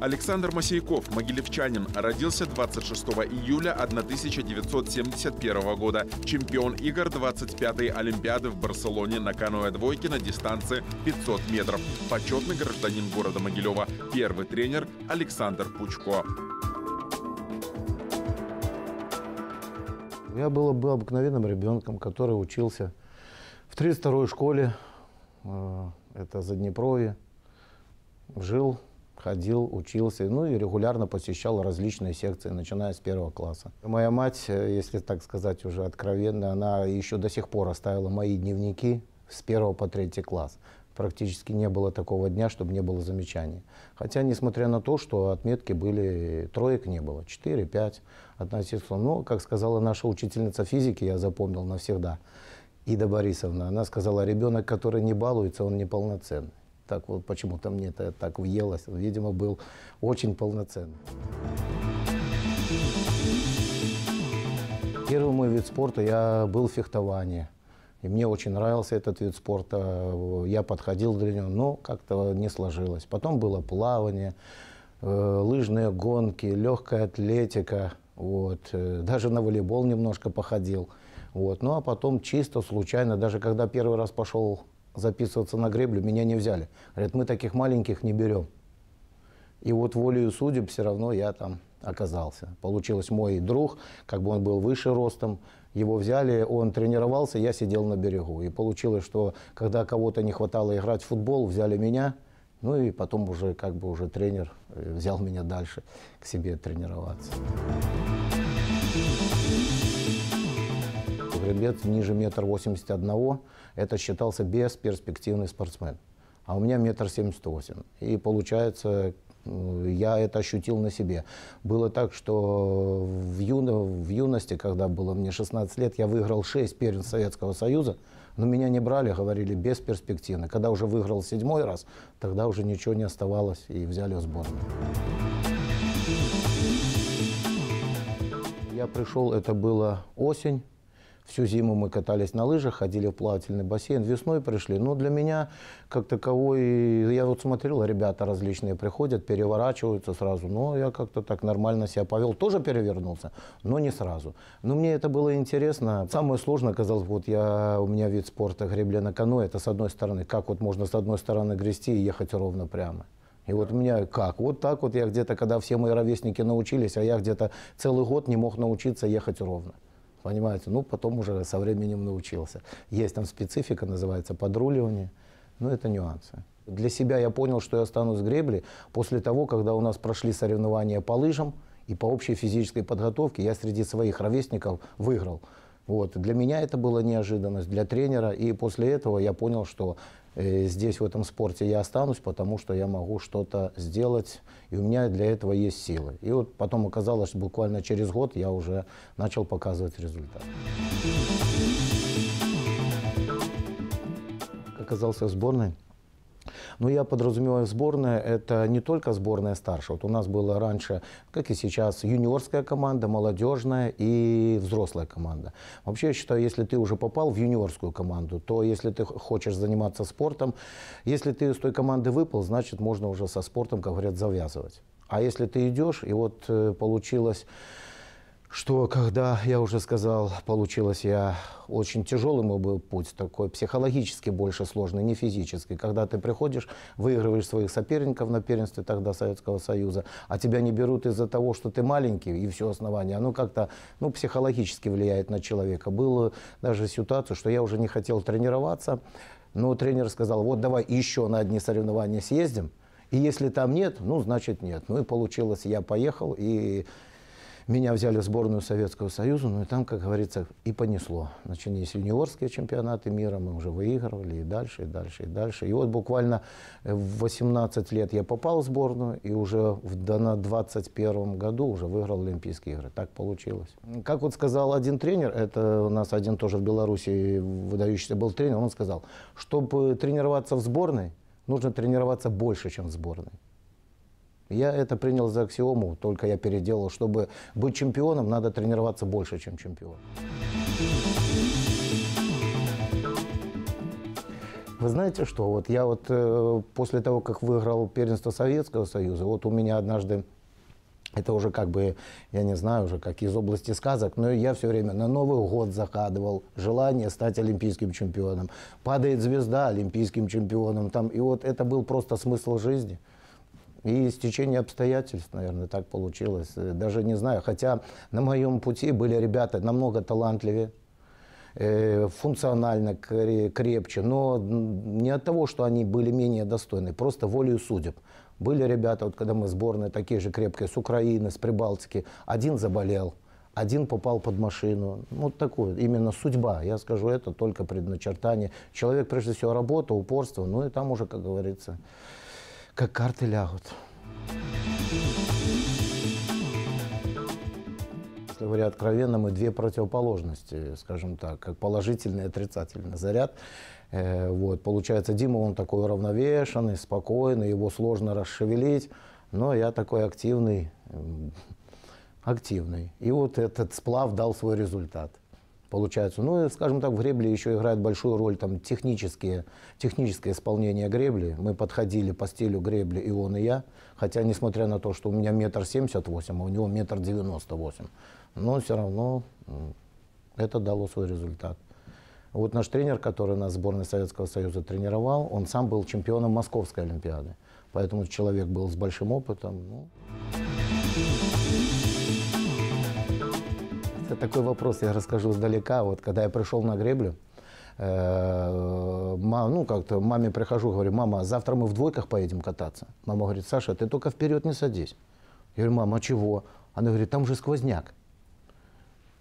Александр Масейков, могилевчанин, родился 26 июля 1971 года. Чемпион игр 25-й Олимпиады в Барселоне на каноэ двойке на дистанции 500 метров. Почетный гражданин города Могилева. Первый тренер Александр Пучко. Я был, был обыкновенным ребенком, который учился в 32-й школе, э, это за Днепрове, жил ходил, учился, ну и регулярно посещал различные секции, начиная с первого класса. Моя мать, э, если так сказать уже откровенно, она еще до сих пор оставила мои дневники с первого по третий класс. Практически не было такого дня, чтобы не было замечаний. Хотя, несмотря на то, что отметки были, троек не было, 4, 5 относительно. Но, как сказала наша учительница физики, я запомнил навсегда, Ида Борисовна, она сказала, ребенок, который не балуется, он неполноценный так вот почему-то мне это так въелось. Видимо, был очень полноценный. Первый мой вид спорта я был фехтование. И мне очень нравился этот вид спорта. Я подходил для него, но как-то не сложилось. Потом было плавание, э, лыжные гонки, легкая атлетика. Вот. Э, даже на волейбол немножко походил. Вот. Ну а потом чисто случайно, даже когда первый раз пошел записываться на греблю, меня не взяли. Говорят, мы таких маленьких не берем. И вот волею судеб все равно я там оказался. Получилось мой друг, как бы он был выше ростом, его взяли, он тренировался, я сидел на берегу. И получилось, что когда кого-то не хватало играть в футбол, взяли меня, ну и потом уже как бы уже тренер э, взял меня дальше к себе тренироваться лет ниже метр восемьдесят одного, это считался бесперспективный спортсмен. А у меня метр семьдесят восемь. И получается, э, я это ощутил на себе. Было так, что в, юно, в юности, когда было мне 16 лет, я выиграл 6 первенств Советского Союза, но меня не брали, говорили, бесперспективно. Когда уже выиграл седьмой раз, тогда уже ничего не оставалось и взяли в сборную. Я пришел, это было осень, Всю зиму мы катались на лыжах, ходили в плавательный бассейн, весной пришли. Но для меня как таковой, я вот смотрел, ребята различные приходят, переворачиваются сразу. Но я как-то так нормально себя повел. Тоже перевернулся, но не сразу. Но мне это было интересно. Самое сложное оказалось, вот я, у меня вид спорта гребля на каноэ, это с одной стороны. Как вот можно с одной стороны грести и ехать ровно прямо? И вот у меня как? Вот так вот я где-то, когда все мои ровесники научились, а я где-то целый год не мог научиться ехать ровно понимаете, ну потом уже со временем научился. Есть там специфика, называется подруливание, но ну, это нюансы. Для себя я понял, что я стану с гребли после того, когда у нас прошли соревнования по лыжам и по общей физической подготовке, я среди своих ровесников выиграл. Вот. Для меня это была неожиданность, для тренера. И после этого я понял, что Э, здесь, в этом спорте, я останусь, потому что я могу что-то сделать, и у меня для этого есть силы. И вот потом оказалось, что буквально через год я уже начал показывать результат. Оказался в сборной. Но ну, я подразумеваю, сборная – это не только сборная старшая. Вот у нас было раньше, как и сейчас, юниорская команда, молодежная и взрослая команда. Вообще, я считаю, если ты уже попал в юниорскую команду, то если ты хочешь заниматься спортом, если ты из той команды выпал, значит, можно уже со спортом, как говорят, завязывать. А если ты идешь, и вот э, получилось что когда, я уже сказал, получилось, я очень тяжелым был путь, такой психологически больше сложный, не физический. Когда ты приходишь, выигрываешь своих соперников на первенстве тогда Советского Союза, а тебя не берут из-за того, что ты маленький, и все основание. Оно как-то ну, психологически влияет на человека. Было даже ситуация, что я уже не хотел тренироваться, но тренер сказал, вот давай еще на одни соревнования съездим, и если там нет, ну, значит нет. Ну и получилось, я поехал, и меня взяли в сборную Советского Союза, ну и там, как говорится, и понесло. Начались юниорские чемпионаты мира, мы уже выигрывали, и дальше, и дальше, и дальше. И вот буквально в 18 лет я попал в сборную, и уже в 21 году уже выиграл Олимпийские игры. Так получилось. Как вот сказал один тренер, это у нас один тоже в Беларуси выдающийся был тренер, он сказал, чтобы тренироваться в сборной, нужно тренироваться больше, чем в сборной. Я это принял за аксиому, только я переделал. Чтобы быть чемпионом, надо тренироваться больше, чем чемпион. Вы знаете что, вот я вот э, после того, как выиграл первенство Советского Союза, вот у меня однажды это уже как бы, я не знаю, уже как из области сказок, но я все время на Новый год закадывал желание стать олимпийским чемпионом. Падает звезда олимпийским чемпионом. Там, и вот это был просто смысл жизни. И стечение обстоятельств, наверное, так получилось. Э, даже не знаю, хотя на моем пути были ребята намного талантливее, э, функционально крепче, но не от того, что они были менее достойны, просто волею судеб. Были ребята, вот когда мы сборные такие же крепкие, с Украины, с Прибалтики, один заболел, один попал под машину. Ну, вот такое, именно судьба, я скажу, это только предначертание. Человек, прежде всего, работа, упорство, ну и там уже, как говорится, как карты лягут. Если говоря откровенно, мы две противоположности, скажем так, как положительный и отрицательный заряд. Э, вот, получается, Дима, он такой уравновешенный, спокойный, его сложно расшевелить, но я такой активный, активный. И вот этот сплав дал свой результат получаются. Ну, скажем так, в гребле еще играет большую роль там, технические, техническое исполнение гребли. Мы подходили по стилю гребли и он, и я. Хотя, несмотря на то, что у меня метр семьдесят восемь, а у него метр девяносто восемь. Но все равно это дало свой результат. Вот наш тренер, который нас в сборной Советского Союза тренировал, он сам был чемпионом Московской Олимпиады. Поэтому человек был с большим опытом. Ну... это такой вопрос, я расскажу издалека. Вот когда я пришел на греблю, э, ну, как-то маме прихожу, говорю, мама, завтра мы в двойках поедем кататься. Мама говорит, Саша, ты только вперед не садись. Я говорю, мама, а чего? Она говорит, там же сквозняк.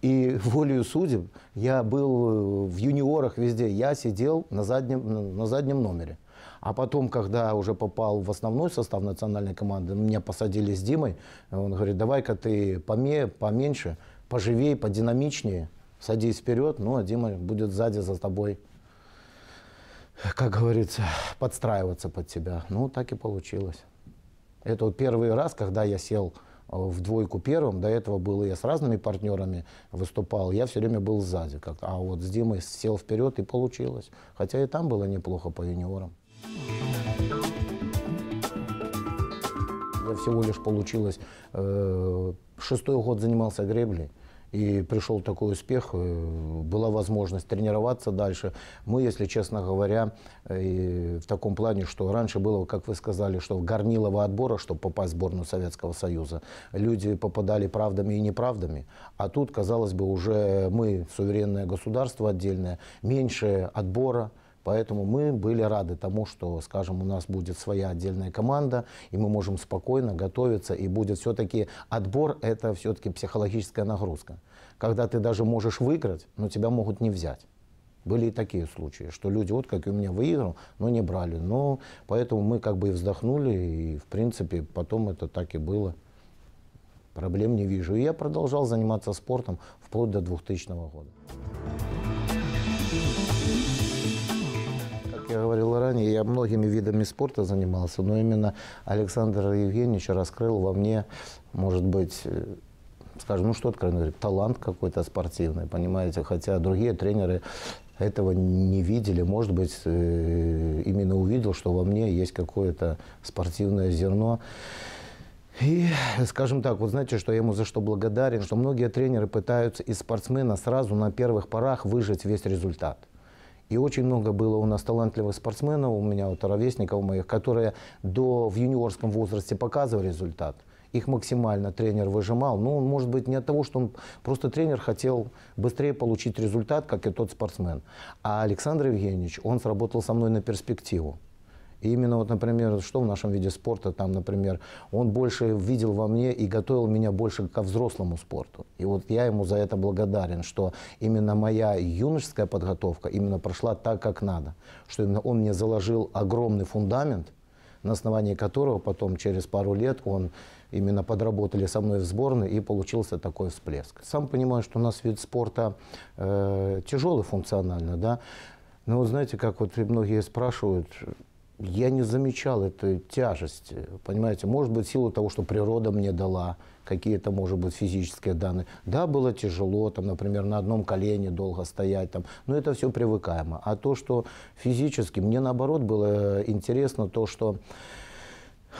И волею судеб я был э, в юниорах везде, я сидел на заднем, на заднем номере. А потом, когда уже попал в основной состав национальной команды, меня посадили с Димой, он говорит, давай-ка ты поме, поменьше, поживее, подинамичнее, садись вперед, ну, а Дима будет сзади за тобой, как говорится, подстраиваться под тебя. Ну, так и получилось. Это вот первый раз, когда я сел э, в двойку первым, до этого было я с разными партнерами выступал, я все время был сзади, как а вот с Димой сел вперед и получилось. Хотя и там было неплохо по юниорам. всего лишь получилось. Э, шестой год занимался греблей. И пришел такой успех, э, была возможность тренироваться дальше. Мы, если честно говоря, э, в таком плане, что раньше было, как вы сказали, что горнилово отбора, чтобы попасть в сборную Советского Союза, люди попадали правдами и неправдами. А тут, казалось бы, уже мы, суверенное государство отдельное, меньше отбора, Поэтому мы были рады тому, что, скажем, у нас будет своя отдельная команда, и мы можем спокойно готовиться, и будет все-таки отбор, это все-таки психологическая нагрузка. Когда ты даже можешь выиграть, но тебя могут не взять. Были и такие случаи, что люди, вот как и у меня выиграл, но не брали. Но поэтому мы как бы и вздохнули, и в принципе потом это так и было. Проблем не вижу. И я продолжал заниматься спортом вплоть до 2000 года. образования. Я многими видами спорта занимался, но именно Александр Евгеньевич раскрыл во мне, может быть, э, скажем, ну что откровенно говорит, талант какой-то спортивный, понимаете, хотя другие тренеры этого не видели, может быть, э, именно увидел, что во мне есть какое-то спортивное зерно. И, скажем так, вот знаете, что я ему за что благодарен, что многие тренеры пытаются из спортсмена сразу на первых порах выжать весь результат. И очень много было у нас талантливых спортсменов, у меня вот ровесников моих, которые до в юниорском возрасте показывали результат. Их максимально тренер выжимал. Ну, может быть, не от того, что он просто тренер хотел быстрее получить результат, как и тот спортсмен. А Александр Евгеньевич, он сработал со мной на перспективу. И именно вот, например, что в нашем виде спорта, там, например, он больше видел во мне и готовил меня больше ко взрослому спорту. И вот я ему за это благодарен, что именно моя юношеская подготовка именно прошла так, как надо. Что именно он мне заложил огромный фундамент, на основании которого потом через пару лет он именно подработали со мной в сборной и получился такой всплеск. Сам понимаю, что у нас вид спорта э, тяжелый функционально, да, но вот знаете, как вот многие спрашивают, я не замечал этой тяжести, понимаете, может быть, в силу того, что природа мне дала, какие-то, может быть, физические данные. Да, было тяжело, там, например, на одном колене долго стоять, там, но это все привыкаемо. А то, что физически, мне наоборот было э, интересно то, что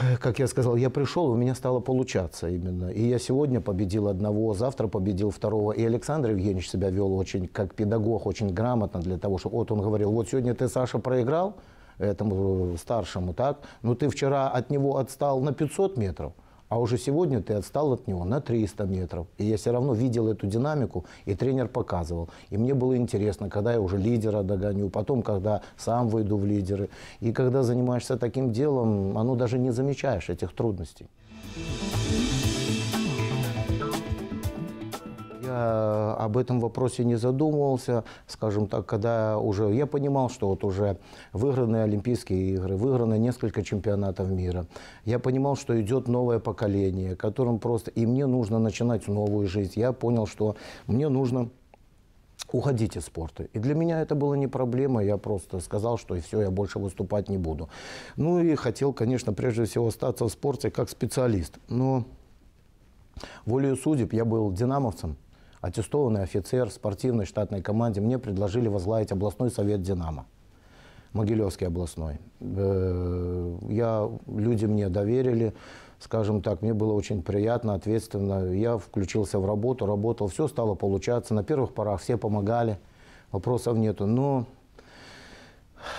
э, как я сказал, я пришел, у меня стало получаться именно. И я сегодня победил одного, завтра победил второго. И Александр Евгеньевич себя вел очень, как педагог, очень грамотно для того, что вот он говорил, вот сегодня ты, Саша, проиграл, этому э, старшему, так, ну ты вчера от него отстал на 500 метров, а уже сегодня ты отстал от него на 300 метров. И я все равно видел эту динамику, и тренер показывал. И мне было интересно, когда я уже лидера догоню, потом, когда сам выйду в лидеры. И когда занимаешься таким делом, оно даже не замечаешь этих трудностей. Э, об этом вопросе не задумывался, скажем так, когда уже я понимал, что вот уже выиграны Олимпийские игры, выиграны несколько чемпионатов мира. Я понимал, что идет новое поколение, которым просто... И мне нужно начинать новую жизнь. Я понял, что мне нужно уходить из спорта. И для меня это было не проблема, я просто сказал, что и все, я больше выступать не буду. Ну и хотел, конечно, прежде всего остаться в спорте как специалист. Но волею судеб я был динамовцем, аттестованный офицер в спортивной штатной команде, мне предложили возглавить областной совет «Динамо». Могилевский областной. Э, я, люди мне доверили, скажем так, мне было очень приятно, ответственно. Я включился в работу, работал, все стало получаться. На первых порах все помогали, вопросов нету. Но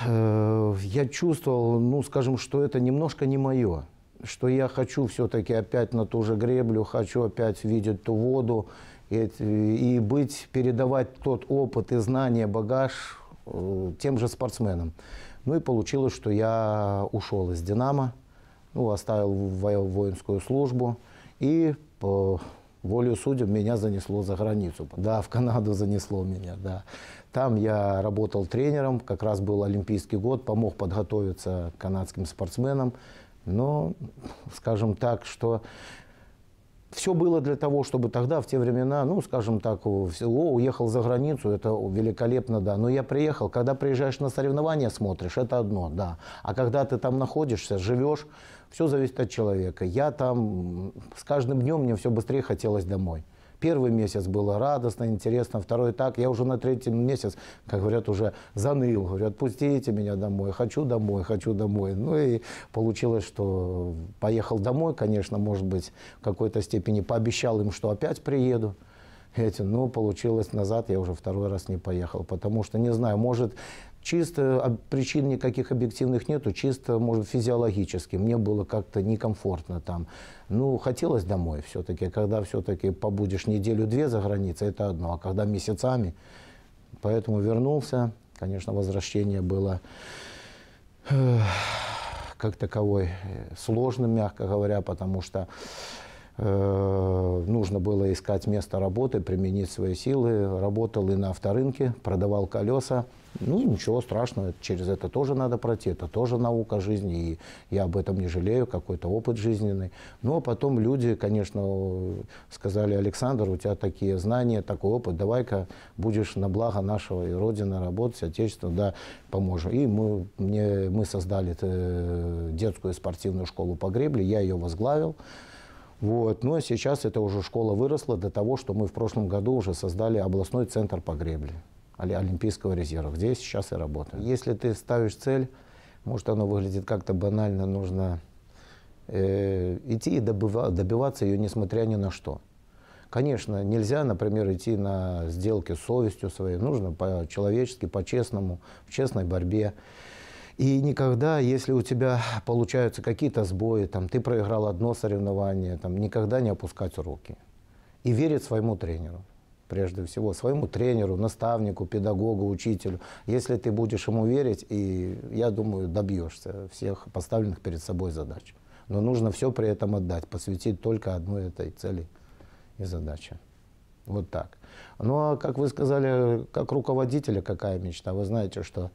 э, я чувствовал, ну, скажем, что это немножко не мое. Что я хочу все-таки опять на ту же греблю, хочу опять видеть ту воду и, быть, передавать тот опыт и знания, багаж э, тем же спортсменам. Ну и получилось, что я ушел из «Динамо», ну, оставил воинскую службу и по волю судеб меня занесло за границу. Да, в Канаду занесло меня, да. Там я работал тренером, как раз был Олимпийский год, помог подготовиться канадским спортсменам. Но, скажем так, что все было для того, чтобы тогда, в те времена, ну, скажем так, в село уехал за границу, это великолепно, да. Но я приехал, когда приезжаешь на соревнования, смотришь, это одно, да. А когда ты там находишься, живешь, все зависит от человека. Я там с каждым днем мне все быстрее хотелось домой. Первый месяц было радостно, интересно, второй так. Я уже на третьем месяц, как говорят, уже заныл. Говорю, отпустите меня домой, хочу домой, хочу домой. Ну и получилось, что поехал домой, конечно, может быть, в какой-то степени пообещал им, что опять приеду. Эти, но ну, получилось назад, я уже второй раз не поехал, потому что, не знаю, может, Чисто причин никаких объективных нету, чисто, может, физиологически. Мне было как-то некомфортно там. Ну, хотелось домой все-таки. Когда все-таки побудешь неделю-две за границей, это одно. А когда месяцами, поэтому вернулся. Конечно, возвращение было э, как таковой э, сложным, мягко говоря, потому что Э, нужно было искать место работы, применить свои силы. Работал и на авторынке, продавал колеса. Ну, ничего страшного, через это тоже надо пройти, это тоже наука жизни, и я об этом не жалею, какой-то опыт жизненный. Но ну, а потом люди, конечно, сказали, Александр, у тебя такие знания, такой опыт, давай-ка будешь на благо нашего и Родины работать, Отечества, да, поможем. И мы, мне, мы создали э, детскую спортивную школу по гребле, я ее возглавил. Вот. Ну а сейчас это уже школа выросла до того, что мы в прошлом году уже создали областной центр по гребле Олимпийского резерва, Здесь сейчас и работаем. Если ты ставишь цель, может оно выглядит как-то банально, нужно э, идти и добыва, добиваться ее, несмотря ни на что. Конечно, нельзя, например, идти на сделки с совестью своей. Нужно по-человечески, по-честному, в честной борьбе. И никогда, если у тебя получаются какие-то сбои, там, ты проиграл одно соревнование, там, никогда не опускать руки. И верить своему тренеру прежде всего, своему тренеру, наставнику, педагогу, учителю. Если ты будешь ему верить, и я думаю, добьешься всех поставленных перед собой задач. Но нужно все при этом отдать, посвятить только одной этой цели и задаче. Вот так. Ну а как вы сказали, как руководителя какая мечта? Вы знаете, что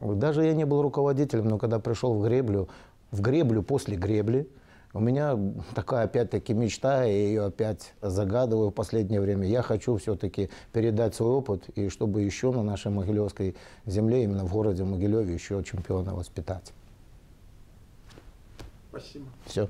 даже я не был руководителем, но когда пришел в греблю, в греблю после гребли, у меня такая опять-таки мечта, и ее опять загадываю в последнее время. Я хочу все-таки передать свой опыт, и чтобы еще на нашей Могилевской земле, именно в городе Могилеве, еще чемпиона воспитать. Спасибо. Все.